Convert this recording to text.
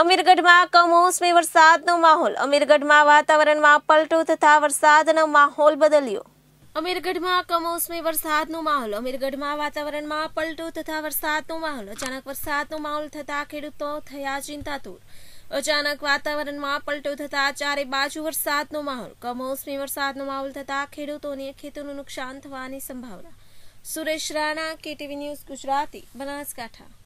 અમીરગઢમાં કમોસમી વરસાદનો માહોલ અમીરગઢમાં વાતાવરણમાં પલટો થતા વરસાદનો માહોલ બદલ્યો અમીરગઢમાં કમોસમી વરસાદનો માહોલ અમીરગઢમાં વાતાવરણમાં પલટો થતા વરસાદનો માહોલ અચાનક વરસાદનો માહોલ થતા ખેડૂતો થયા ચિંતાતુર અચાનક વાતાવરણમાં પલટો થતા ચારે બાજુ વરસાદનો માહોલ કમોસમી વરસાદનો માહોલ થતા ખેડૂતોને ખેતોનું નુકસાન થવાની સંભાવના સુરેશ રાણા કેટીવી ન્યૂઝ ગુજરાતી બનાસકાંઠા